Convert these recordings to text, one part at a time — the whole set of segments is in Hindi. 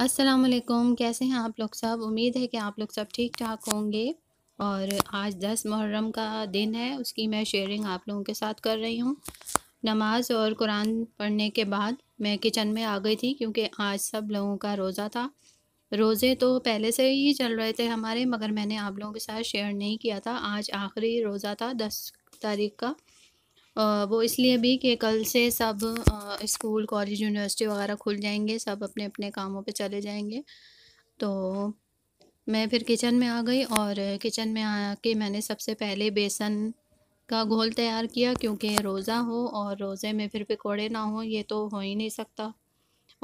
अस्सलाम कैसे हैं आप लोग सब उम्मीद है कि आप लोग सब ठीक ठाक होंगे और आज दस मुहर्रम का दिन है उसकी मैं शेयरिंग आप लोगों के साथ कर रही हूँ नमाज और कुरान पढ़ने के बाद मैं किचन में आ गई थी क्योंकि आज सब लोगों का रोज़ा था रोज़े तो पहले से ही चल रहे थे हमारे मगर मैंने आप लोगों के साथ शेयर नहीं किया था आज आखिरी रोज़ा था दस तारीख का वो इसलिए भी कि कल से सब स्कूल कॉलेज यूनिवर्सिटी वगैरह खुल जाएंगे सब अपने अपने कामों पे चले जाएंगे तो मैं फिर किचन में आ गई और किचन में आके मैंने सबसे पहले बेसन का घोल तैयार किया क्योंकि रोज़ा हो और रोज़े में फिर पकौड़े ना हो ये तो हो ही नहीं सकता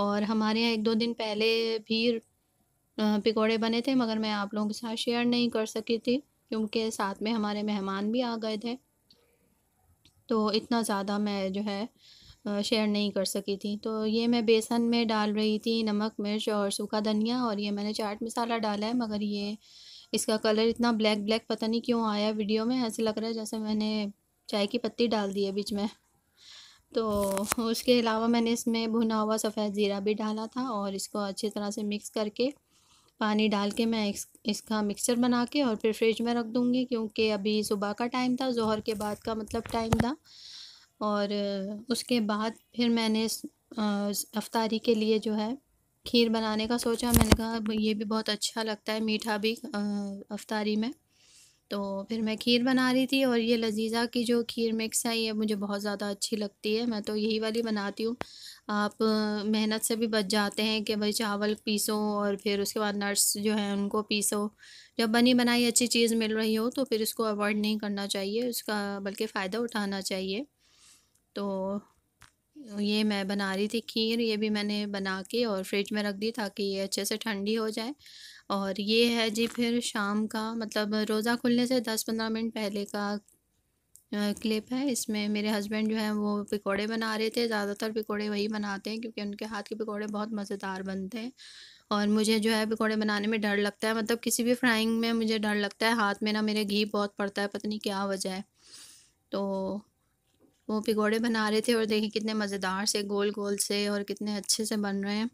और हमारे यहाँ एक दो दिन पहले भी पकौड़े बने थे मगर मैं आप लोगों के साथ शेयर नहीं कर सकी थी क्योंकि साथ में हमारे मेहमान भी आ गए थे तो इतना ज़्यादा मैं जो है शेयर नहीं कर सकी थी तो ये मैं बेसन में डाल रही थी नमक मिर्च और सूखा धनिया और ये मैंने चाट मसाला डाला है मगर ये इसका कलर इतना ब्लैक ब्लैक पता नहीं क्यों आया वीडियो में ऐसे लग रहा है जैसे मैंने चाय की पत्ती डाल दी है बीच में तो उसके अलावा मैंने इसमें भुना हुआ सफ़ेद ज़ीरा भी डाला था और इसको अच्छी तरह से मिक्स करके पानी डाल के मैं इस, इसका मिक्सचर बना के और फिर फ्रिज में रख दूँगी क्योंकि अभी सुबह का टाइम था जहर के बाद का मतलब टाइम था और उसके बाद फिर मैंने अफ्तारी के लिए जो है खीर बनाने का सोचा मैंने कहा ये भी बहुत अच्छा लगता है मीठा भी अफ्तारी में तो फिर मैं खीर बना रही थी और ये लजीज़ा की जो खीर मिक्स है ये मुझे बहुत ज़्यादा अच्छी लगती है मैं तो यही वाली बनाती हूँ आप मेहनत से भी बच जाते हैं कि भाई चावल पीसो और फिर उसके बाद नट्स जो है उनको पीसो जब बनी बनाई अच्छी चीज़ मिल रही हो तो फिर इसको अवॉइड नहीं करना चाहिए उसका बल्कि फ़ायदा उठाना चाहिए तो ये मैं बना रही थी खीर ये भी मैंने बना के और फ्रिज में रख दी ताकि ये अच्छे से ठंडी हो जाए और ये है जी फिर शाम का मतलब रोज़ा खुलने से दस पंद्रह मिनट पहले का क्लिप है इसमें मेरे हस्बैंड जो है वो पकोड़े बना रहे थे ज़्यादातर पकोड़े वही बनाते हैं क्योंकि उनके हाथ के पकोड़े बहुत मज़ेदार बनते हैं और मुझे जो है पकोड़े बनाने में डर लगता है मतलब किसी भी फ्राइंग में मुझे डर लगता है हाथ में ना मेरे घी बहुत पड़ता है पता नहीं क्या वजह है तो वो पकौड़े बना रहे थे और देखिए कितने मज़ेदार से गोल गोल से और कितने अच्छे से बन रहे हैं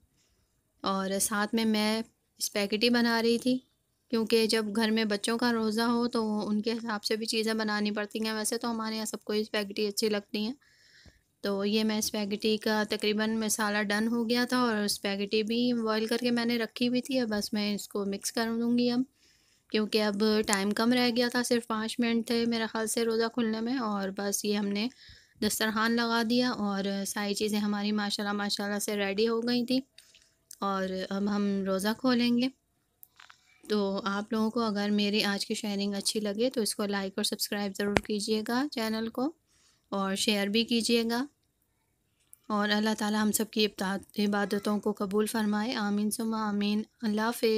और साथ में मैं स्पैकेटी बना रही थी क्योंकि जब घर में बच्चों का रोज़ा हो तो उनके हिसाब से भी चीज़ें बनानी पड़ती हैं वैसे तो हमारे यहाँ सबको ही अच्छी लगती हैं तो ये मैं स्पैकेटी का तकरीबन मसाला डन हो गया था और स्पैकेटी भी बॉयल करके मैंने रखी हुई थी अब बस मैं इसको मिक्स कर दूँगी अब क्योंकि अब टाइम कम रह गया था सिर्फ पाँच मिनट थे मेरे ख्याल से रोज़ा खुलने में और बस ये हमने दस्तरखान लगा दिया और सारी चीज़ें हमारी माशाल्लाह माशाल्लाह से रेडी हो गई थी और अब हम रोज़ा खोलेंगे तो आप लोगों को अगर मेरी आज की शेयरिंग अच्छी लगे तो इसको लाइक और सब्सक्राइब ज़रूर कीजिएगा चैनल को और शेयर भी कीजिएगा और अल्लाह ताला हम सब की इबादतों को कबूल फ़रमाए आमीन सुमा आमीन अल्लाह हाफि